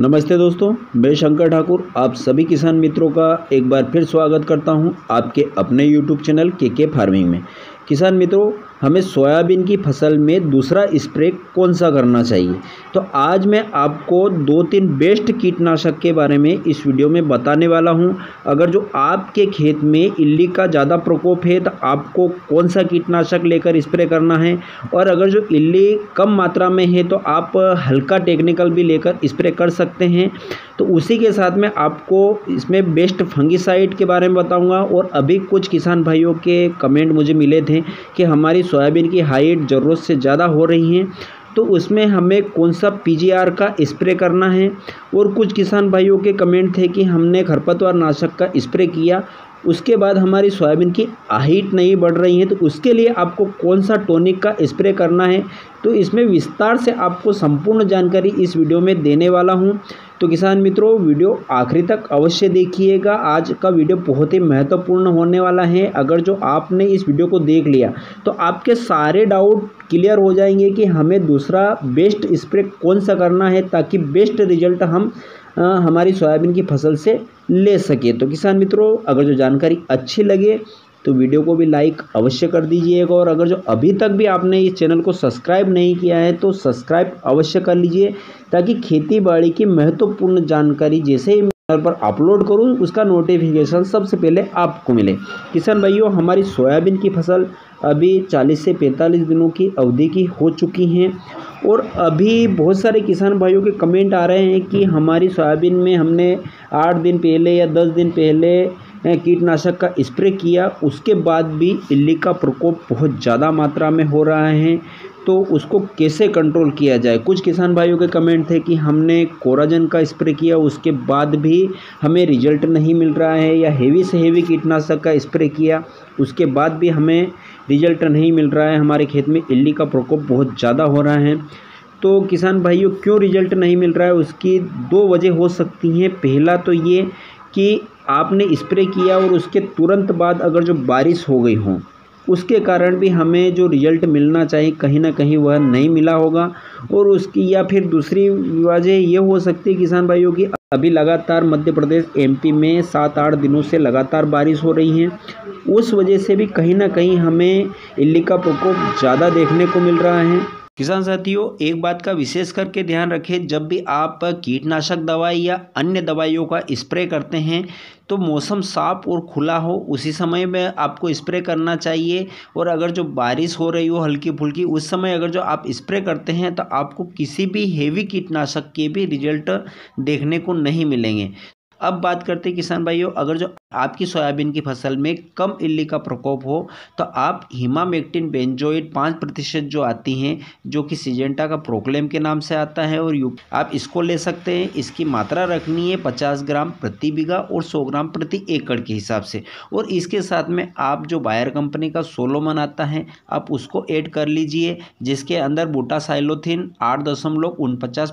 नमस्ते दोस्तों मैं शंकर ठाकुर आप सभी किसान मित्रों का एक बार फिर स्वागत करता हूं आपके अपने यूट्यूब चैनल के के फार्मिंग में किसान मित्रों हमें सोयाबीन की फसल में दूसरा स्प्रे कौन सा करना चाहिए तो आज मैं आपको दो तीन बेस्ट कीटनाशक के बारे में इस वीडियो में बताने वाला हूं अगर जो आपके खेत में इल्ली का ज़्यादा प्रकोप है तो आपको कौन सा कीटनाशक लेकर स्प्रे करना है और अगर जो इल्ली कम मात्रा में है तो आप हल्का टेक्निकल भी लेकर स्प्रे कर सकते हैं तो उसी के साथ में आपको इसमें बेस्ट फंगिसाइड के बारे में बताऊंगा और अभी कुछ किसान भाइयों के कमेंट मुझे मिले थे कि हमारी सोयाबीन की हाइट ज़रूरत से ज़्यादा हो रही है तो उसमें हमें कौन सा पीजीआर का स्प्रे करना है और कुछ किसान भाइयों के कमेंट थे कि हमने खरपतवार नाशक का स्प्रे किया उसके बाद हमारी सोयाबीन की हाइट नहीं बढ़ रही है तो उसके लिए आपको कौन सा टॉनिक का स्प्रे करना है तो इसमें विस्तार से आपको संपूर्ण जानकारी इस वीडियो में देने वाला हूँ तो किसान मित्रों वीडियो आखिरी तक अवश्य देखिएगा आज का वीडियो बहुत ही महत्वपूर्ण होने वाला है अगर जो आपने इस वीडियो को देख लिया तो आपके सारे डाउट क्लियर हो जाएंगे कि हमें दूसरा बेस्ट स्प्रे कौन सा करना है ताकि बेस्ट रिजल्ट हम हमारी सोयाबीन की फसल से ले सके तो किसान मित्रों अगर जो जानकारी अच्छी लगे तो वीडियो को भी लाइक अवश्य कर दीजिएगा और अगर जो अभी तक भी आपने इस चैनल को सब्सक्राइब नहीं किया है तो सब्सक्राइब अवश्य कर लीजिए ताकि खेती बाड़ी की महत्वपूर्ण जानकारी जैसे ही चैनल पर अपलोड करूँ उसका नोटिफिकेशन सबसे पहले आपको मिले किसान भाइयों हमारी सोयाबीन की फसल अभी चालीस से पैंतालीस दिनों की अवधि की हो चुकी हैं और अभी बहुत सारे किसान भाइयों के कमेंट आ रहे हैं कि हमारी सोयाबीन में हमने आठ दिन पहले या दस दिन पहले कीटनाशक का स्प्रे किया उसके बाद भी इल्ली का प्रकोप बहुत ज़्यादा मात्रा में हो रहा है तो उसको कैसे कंट्रोल किया जाए कुछ किसान भाइयों के कमेंट थे कि हमने कोराजन का स्प्रे किया उसके बाद भी हमें रिजल्ट नहीं मिल रहा है या हेवी से हेवी कीटनाशक का स्प्रे किया उसके बाद भी हमें रिजल्ट नहीं मिल रहा है हमारे खेत में इल्ली का प्रकोप बहुत ज़्यादा हो रहा है तो किसान भाइयों क्यों रिजल्ट नहीं मिल रहा है उसकी दो वजह हो सकती हैं पहला तो ये कि आपने स्प्रे किया और उसके तुरंत बाद अगर जो बारिश हो गई हो उसके कारण भी हमें जो रिजल्ट मिलना चाहिए कहीं ना कहीं वह नहीं मिला होगा और उसकी या फिर दूसरी वजह ये हो सकती है किसान भाइयों की अभी लगातार मध्य प्रदेश एमपी में सात आठ दिनों से लगातार बारिश हो रही है उस वजह से भी कहीं ना कहीं हमें इल्ली का प्रकोप ज़्यादा देखने को मिल रहा है किसान साथियों एक बात का विशेष करके ध्यान रखें जब भी आप कीटनाशक दवाई या अन्य दवाइयों का स्प्रे करते हैं तो मौसम साफ़ और खुला हो उसी समय में आपको स्प्रे करना चाहिए और अगर जो बारिश हो रही हो हल्की फुल्की उस समय अगर जो आप स्प्रे करते हैं तो आपको किसी भी हेवी कीटनाशक के भी रिजल्ट देखने को नहीं मिलेंगे अब बात करते हैं किसान भाइयों अगर जो आपकी सोयाबीन की फसल में कम इल्ली का प्रकोप हो तो आप हिमामेक्टिन बेंजोइड पाँच प्रतिशत जो आती हैं जो कि सीजेंटा का प्रोक्लेम के नाम से आता है और यू आप इसको ले सकते हैं इसकी मात्रा रखनी है पचास ग्राम प्रति बीघा और सौ ग्राम प्रति एकड़ के हिसाब से और इसके साथ में आप जो बायर कंपनी का सोलोमन आता है आप उसको एड कर लीजिए जिसके अंदर साइलोथिन आठ दशमलव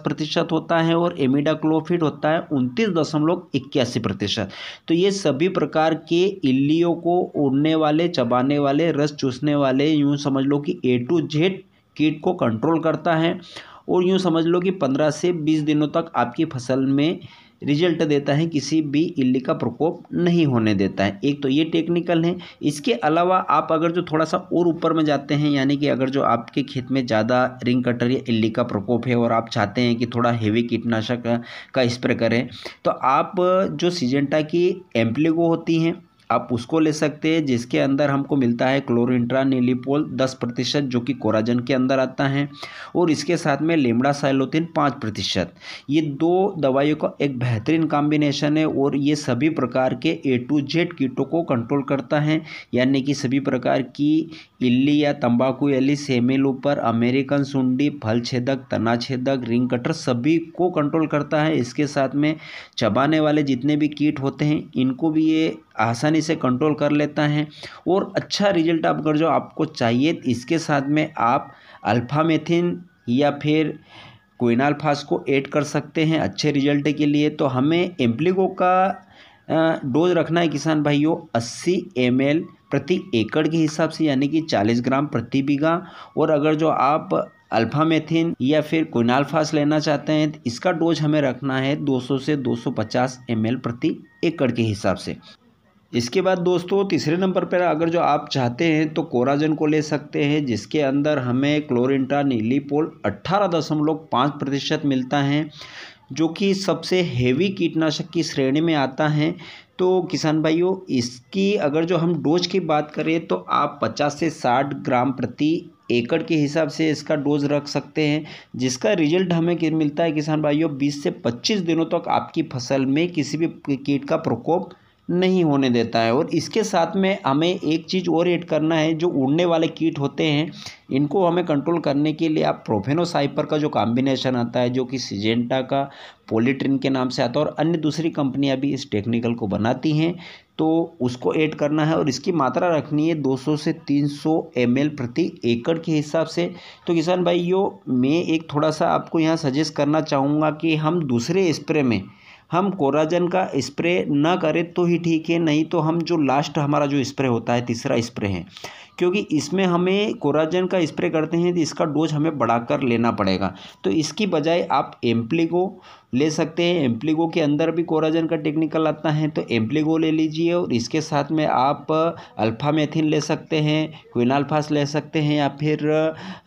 प्रतिशत होता है और एमिडाक्लोफिड होता है उनतीस दशमलव इक्यासी प्रतिशत तो ये सभी प्रकार के इल्लियों को उड़ने वाले चबाने वाले रस चूसने वाले यूँ समझ लो कि ए टू जेड कीट को कंट्रोल करता है और यूँ समझ लो कि पंद्रह से बीस दिनों तक आपकी फसल में रिजल्ट देता है किसी भी इल्ली का प्रकोप नहीं होने देता है एक तो ये टेक्निकल है इसके अलावा आप अगर जो थोड़ा सा और ऊपर में जाते हैं यानी कि अगर जो आपके खेत में ज़्यादा रिंग कटर या इल्ली का प्रकोप है और आप चाहते हैं कि थोड़ा हेवी कीटनाशक का स्प्रे करें तो आप जो सीजेंटा की एम्प्लीगो होती हैं आप उसको ले सकते हैं जिसके अंदर हमको मिलता है क्लोरिंट्रा नीलीपोल दस प्रतिशत जो कि कोराजन के अंदर आता है और इसके साथ में लेमड़ा साइलोथिन पाँच प्रतिशत ये दो दवाइयों का एक बेहतरीन कॉम्बिनेशन है और ये सभी प्रकार के ए टू जेड कीटों को कंट्रोल करता है यानी कि सभी प्रकार की इल्ली या तंबाकू एली सेमिल ऊपर अमेरिकन सुंडी फल छेदक तना छेदक रिंग कटर सभी को कंट्रोल करता है इसके साथ में चबाने वाले जितने भी कीट होते हैं इनको भी ये आसानी आसानी से कंट्रोल कर लेता है और अच्छा रिजल्ट अगर जो आपको चाहिए इसके साथ में आप अल्फ़ामेथिन या फिर क्विनालफास को ऐड कर सकते हैं अच्छे रिजल्ट के लिए तो हमें एम्प्लीगो का डोज रखना है किसान भाइयों अस्सी एम प्रति एकड़ के हिसाब से यानी कि चालीस ग्राम प्रति बीघा और अगर जो आप अल्फा मेथिन या फिर क्विनालफास लेना चाहते हैं इसका डोज हमें रखना है 200 से 250 एम प्रति एकड़ के हिसाब से इसके बाद दोस्तों तीसरे नंबर पर अगर जो आप चाहते हैं तो कोराजन को ले सकते हैं जिसके अंदर हमें क्लोरिंटा नीली पोल अट्ठारह दशमलव पाँच प्रतिशत मिलता है जो कि सबसे हेवी कीटनाशक की श्रेणी में आता है तो किसान भाइयों इसकी अगर जो हम डोज की बात करें तो आप पचास से साठ ग्राम प्रति एकड़ के हिसाब से इसका डोज रख सकते हैं जिसका रिजल्ट हमें मिलता है किसान भाइयों 20 से 25 दिनों तक तो आपकी फसल में किसी भी कीट का प्रकोप नहीं होने देता है और इसके साथ में हमें एक चीज़ और ऐड करना है जो उड़ने वाले कीट होते हैं इनको हमें कंट्रोल करने के लिए आप प्रोफेनोसाइपर का जो कॉम्बिनेशन आता है जो कि सिजेंटा का पोलिट्रिन के नाम से आता है और अन्य दूसरी कंपनियां भी इस टेक्निकल को बनाती हैं तो उसको ऐड करना है और इसकी मात्रा रखनी है 200 से 300 सौ प्रति एकड़ के हिसाब से तो किसान भाइयों मैं एक थोड़ा सा आपको यहाँ सजेस्ट करना चाहूँगा कि हम दूसरे स्प्रे में हम कोराजन का स्प्रे ना करें तो ही ठीक है नहीं तो हम जो लास्ट हमारा जो स्प्रे होता है तीसरा स्प्रे है क्योंकि इसमें हमें कोराजन का स्प्रे करते हैं तो इसका डोज हमें बढ़ाकर लेना पड़ेगा तो इसकी बजाय आप एम्प्लीगो ले सकते हैं एम्प्लीगो के अंदर भी कोराजन का टेक्निकल आता है तो एम्प्लीगो ले लीजिए और इसके साथ में आप अल्फा मेथिन ले सकते हैं क्विनाल्फास ले सकते हैं या फिर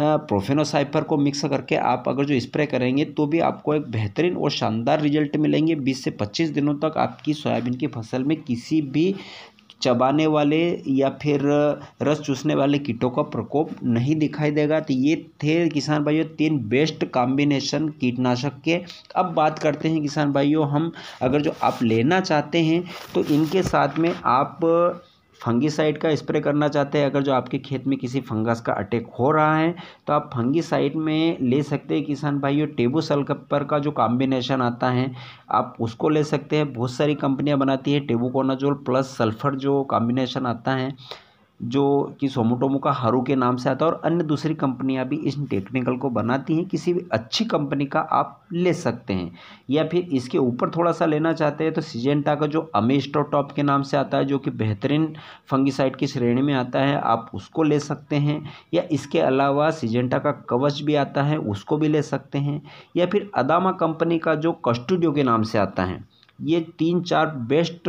प्रोफेनोसाइफर को मिक्स करके आप अगर जो स्प्रे करेंगे तो भी आपको एक बेहतरीन और शानदार रिजल्ट मिलेंगे बीस से पच्चीस दिनों तक आपकी सोयाबीन की फसल में किसी भी चबाने वाले या फिर रस चूसने वाले कीटों का प्रकोप नहीं दिखाई देगा तो ये थे किसान भाइयों तीन बेस्ट कॉम्बिनेशन कीटनाशक के अब बात करते हैं किसान भाइयों हम अगर जो आप लेना चाहते हैं तो इनके साथ में आप फंगीसाइड का स्प्रे करना चाहते हैं अगर जो आपके खेत में किसी फंगस का अटैक हो रहा है तो आप फंगीसाइड में ले सकते हैं किसान ये टेबू सल्कपर का जो कॉम्बिनेशन आता है आप उसको ले सकते हैं बहुत सारी कंपनियाँ बनाती है टेबू कोनाजोल प्लस सल्फर जो कॉम्बिनेशन आता है जो कि सोमोटोमो का हारू के नाम से आता है और अन्य दूसरी कंपनियां भी इस टेक्निकल को बनाती हैं किसी भी अच्छी कंपनी का आप ले सकते हैं या फिर इसके ऊपर थोड़ा सा लेना चाहते हैं तो सीजेंटा का जो अमेस्टोटॉप के नाम से आता है जो कि बेहतरीन फंगिसाइड की श्रेणी में आता है आप उसको ले सकते हैं या इसके अलावा सीजेंटा का कवच भी आता है उसको भी ले सकते हैं या फिर अदामा कंपनी का जो कस्टूडियो के नाम से आता है ये तीन चार बेस्ट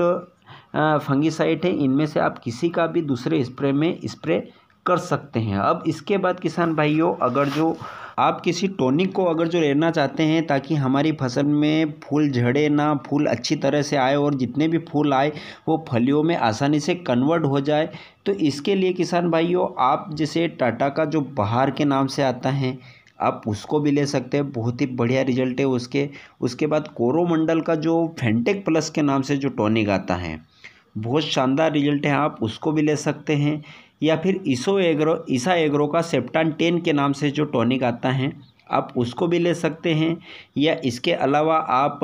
फंगिसाइड है इनमें से आप किसी का भी दूसरे स्प्रे में स्प्रे कर सकते हैं अब इसके बाद किसान भाइयों अगर जो आप किसी टॉनिक को अगर जो लेना चाहते हैं ताकि हमारी फसल में फूल झड़े ना फूल अच्छी तरह से आए और जितने भी फूल आए वो फलियों में आसानी से कन्वर्ट हो जाए तो इसके लिए किसान भाइयों आप जैसे टाटा का जो बाहर के नाम से आता है आप उसको भी ले सकते हैं बहुत ही बढ़िया रिजल्ट है उसके उसके बाद कोरोमंडल का जो फेंटेक प्लस के नाम से जो टॉनिक आता है बहुत शानदार रिजल्ट है आप उसको भी ले सकते हैं या फिर इसो एग्रो ईसा एग्रो का सेप्टान टेन के नाम से जो टॉनिक आता है आप उसको भी ले सकते हैं या इसके अलावा आप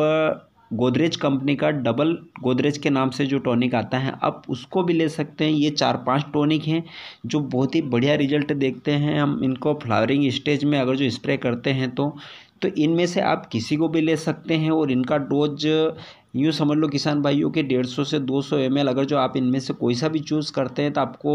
गोदरेज कंपनी का डबल गोदरेज के नाम से जो टॉनिक आता है आप उसको भी ले सकते हैं ये चार पांच टॉनिक हैं जो बहुत ही बढ़िया रिजल्ट देखते हैं हम इनको फ्लावरिंग स्टेज में अगर जो स्प्रे करते हैं तो तो इनमें से आप किसी को भी ले सकते हैं और इनका डोज यूँ समझ लो किसान भाइयों के डेढ़ सौ से दो सौ एम एल अगर जो आप इनमें से कोई सा भी चूज़ करते हैं तो आपको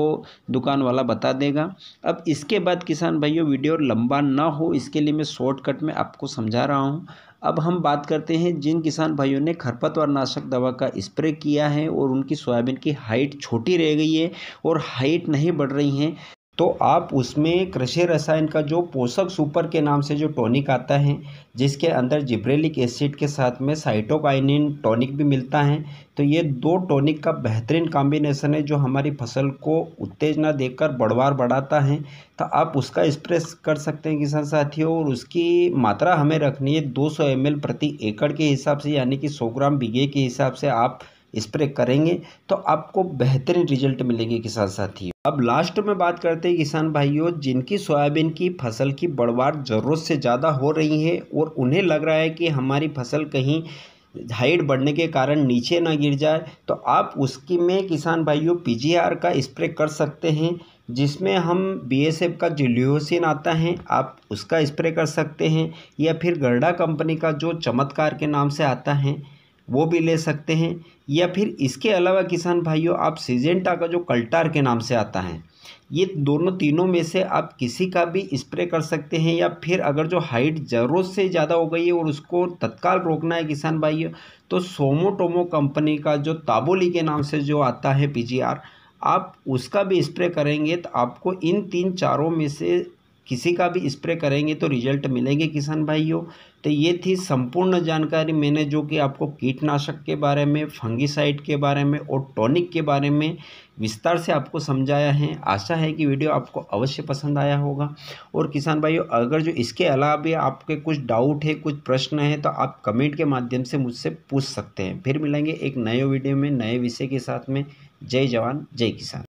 दुकान वाला बता देगा अब इसके बाद किसान भाइयों वीडियो लंबा ना हो इसके लिए मैं शॉर्टकट में आपको समझा रहा हूँ अब हम बात करते हैं जिन किसान भाइयों ने खरपतवार नाशक दवा का स्प्रे किया है और उनकी सोयाबीन की हाइट छोटी रह गई है और हाइट नहीं बढ़ रही हैं तो आप उसमें कृषि रसायन का जो पोषक सुपर के नाम से जो टॉनिक आता है जिसके अंदर जिब्रेलिक एसिड के साथ में साइटोकाइनिन टॉनिक भी मिलता है तो ये दो टॉनिक का बेहतरीन कॉम्बिनेशन है जो हमारी फसल को उत्तेजना देकर बढ़वार बढ़ाता है तो आप उसका स्प्रे कर सकते हैं किसान साथियों और उसकी मात्रा हमें रखनी है दो सौ प्रति एकड़ के हिसाब से यानी कि सौ ग्राम बीघे के हिसाब से आप स्प्रे करेंगे तो आपको बेहतरीन रिजल्ट मिलेगी किसान साथी अब लास्ट में बात करते हैं किसान भाइयों जिनकी सोयाबीन की फसल की बढ़वार ज़रूरत से ज़्यादा हो रही है और उन्हें लग रहा है कि हमारी फसल कहीं हाइट बढ़ने के कारण नीचे ना गिर जाए तो आप उसकी में किसान भाइयों पी का स्प्रे कर सकते हैं जिसमें हम बीएसएफ का जो ल्यूसिन आता है आप उसका स्प्रे कर सकते हैं या फिर गर्डा कंपनी का जो चमत्कार के नाम से आता है वो भी ले सकते हैं या फिर इसके अलावा किसान भाइयों आप सीजेंटा का जो कल्टार के नाम से आता है ये दोनों तीनों में से आप किसी का भी स्प्रे कर सकते हैं या फिर अगर जो हाइट ज़रूरत से ज़्यादा हो गई है और उसको तत्काल रोकना है किसान भाइयों तो सोमोटोमो कंपनी का जो ताबोली के नाम से जो आता है पी आप उसका भी स्प्रे करेंगे तो आपको इन तीन चारों में से किसी का भी स्प्रे करेंगे तो रिजल्ट मिलेंगे किसान भाइयों तो ये थी संपूर्ण जानकारी मैंने जो कि आपको कीटनाशक के बारे में फंगिसाइड के बारे में और टॉनिक के बारे में विस्तार से आपको समझाया है आशा है कि वीडियो आपको अवश्य पसंद आया होगा और किसान भाइयों अगर जो इसके अलावा भी आपके कुछ डाउट है कुछ प्रश्न है तो आप कमेंट के माध्यम से मुझसे पूछ सकते हैं फिर मिलेंगे एक नए वीडियो में नए विषय के साथ में जय जवान जय किसान